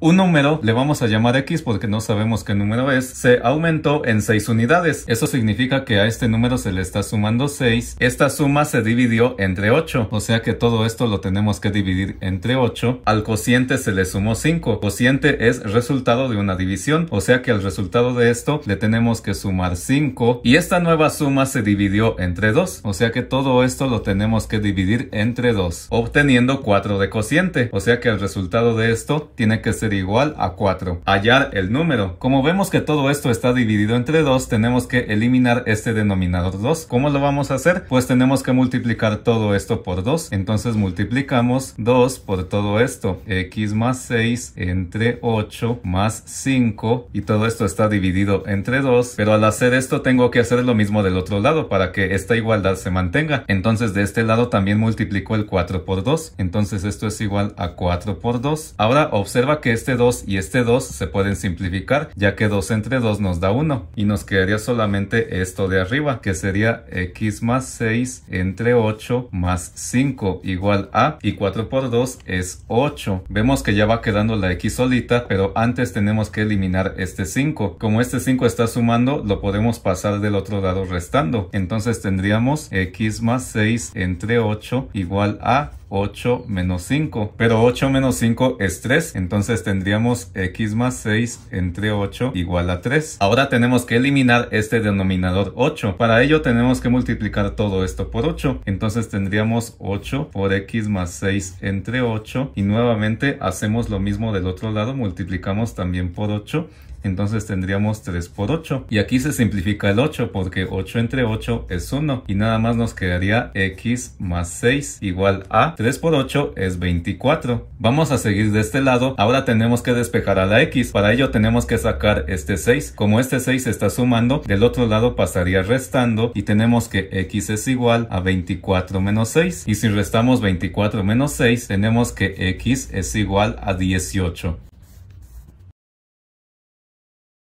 Un número, le vamos a llamar X porque no sabemos qué número es, se aumentó en 6 unidades. Eso significa que a este número se le está sumando 6. Esta suma se dividió entre 8, o sea que todo esto lo tenemos que dividir entre 8. Al cociente se le sumó 5. Cociente es resultado de una división, o sea que al resultado de esto le tenemos que sumar 5. Y esta nueva suma se dividió entre 2, o sea que todo esto lo tenemos que dividir entre 2, obteniendo 4 de cociente, o sea que el resultado de esto tiene que ser igual a 4. Hallar el número. Como vemos que todo esto está dividido entre 2, tenemos que eliminar este denominador 2. ¿Cómo lo vamos a hacer? Pues tenemos que multiplicar todo esto por 2. Entonces multiplicamos 2 por todo esto. x más 6 entre 8 más 5 y todo esto está dividido entre 2. Pero al hacer esto tengo que hacer lo mismo del otro lado para que esta igualdad se mantenga. Entonces de este lado también multiplico el 4 por 2. Entonces esto es igual a 4 por 2. Ahora observa que este 2 y este 2 se pueden simplificar, ya que 2 entre 2 nos da 1 y nos quedaría solamente esto de arriba, que sería x más 6 entre 8 más 5 igual a, y 4 por 2 es 8. Vemos que ya va quedando la x solita, pero antes tenemos que eliminar este 5. Como este 5 está sumando, lo podemos pasar del otro lado restando. Entonces tendríamos x más 6 entre 8 igual a 8 menos 5. Pero 8 menos 5 es 3. Entonces tendríamos x más 6 entre 8 igual a 3. Ahora tenemos que eliminar este denominador 8. Para ello tenemos que multiplicar todo esto por 8. Entonces tendríamos 8 por x más 6 entre 8. Y nuevamente hacemos lo mismo del otro lado. Multiplicamos también por 8 entonces tendríamos 3 por 8. Y aquí se simplifica el 8 porque 8 entre 8 es 1 y nada más nos quedaría x más 6 igual a 3 por 8 es 24. Vamos a seguir de este lado, ahora tenemos que despejar a la x, para ello tenemos que sacar este 6, como este 6 se está sumando, del otro lado pasaría restando y tenemos que x es igual a 24 menos 6 y si restamos 24 menos 6 tenemos que x es igual a 18.